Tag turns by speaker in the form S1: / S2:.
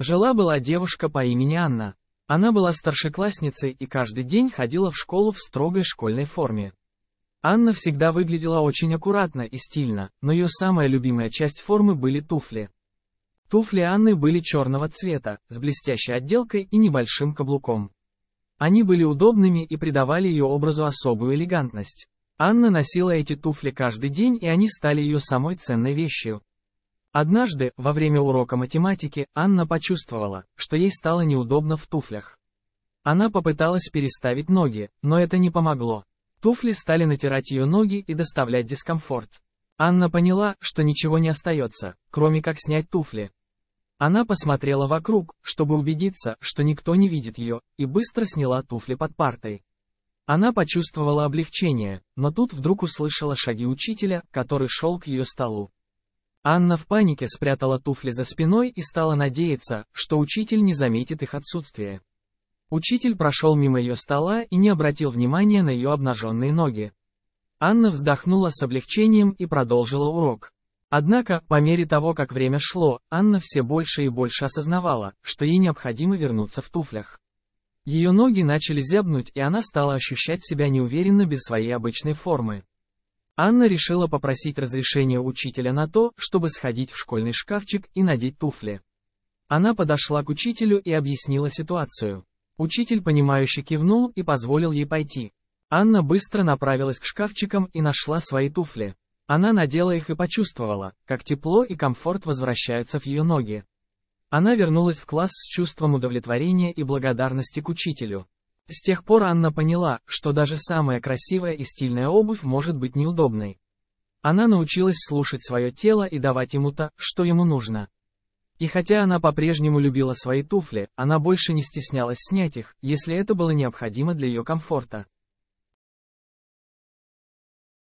S1: Жила-была девушка по имени Анна. Она была старшеклассницей и каждый день ходила в школу в строгой школьной форме. Анна всегда выглядела очень аккуратно и стильно, но ее самая любимая часть формы были туфли. Туфли Анны были черного цвета, с блестящей отделкой и небольшим каблуком. Они были удобными и придавали ее образу особую элегантность. Анна носила эти туфли каждый день и они стали ее самой ценной вещью. Однажды, во время урока математики, Анна почувствовала, что ей стало неудобно в туфлях. Она попыталась переставить ноги, но это не помогло. Туфли стали натирать ее ноги и доставлять дискомфорт. Анна поняла, что ничего не остается, кроме как снять туфли. Она посмотрела вокруг, чтобы убедиться, что никто не видит ее, и быстро сняла туфли под партой. Она почувствовала облегчение, но тут вдруг услышала шаги учителя, который шел к ее столу. Анна в панике спрятала туфли за спиной и стала надеяться, что учитель не заметит их отсутствие. Учитель прошел мимо ее стола и не обратил внимания на ее обнаженные ноги. Анна вздохнула с облегчением и продолжила урок. Однако, по мере того, как время шло, Анна все больше и больше осознавала, что ей необходимо вернуться в туфлях. Ее ноги начали зябнуть, и она стала ощущать себя неуверенно без своей обычной формы. Анна решила попросить разрешения учителя на то, чтобы сходить в школьный шкафчик и надеть туфли. Она подошла к учителю и объяснила ситуацию. Учитель, понимающе кивнул и позволил ей пойти. Анна быстро направилась к шкафчикам и нашла свои туфли. Она надела их и почувствовала, как тепло и комфорт возвращаются в ее ноги. Она вернулась в класс с чувством удовлетворения и благодарности к учителю. С тех пор Анна поняла, что даже самая красивая и стильная обувь может быть неудобной. Она научилась слушать свое тело и давать ему то, что ему нужно. И хотя она по-прежнему любила свои туфли, она больше не стеснялась снять их, если это было необходимо для ее комфорта.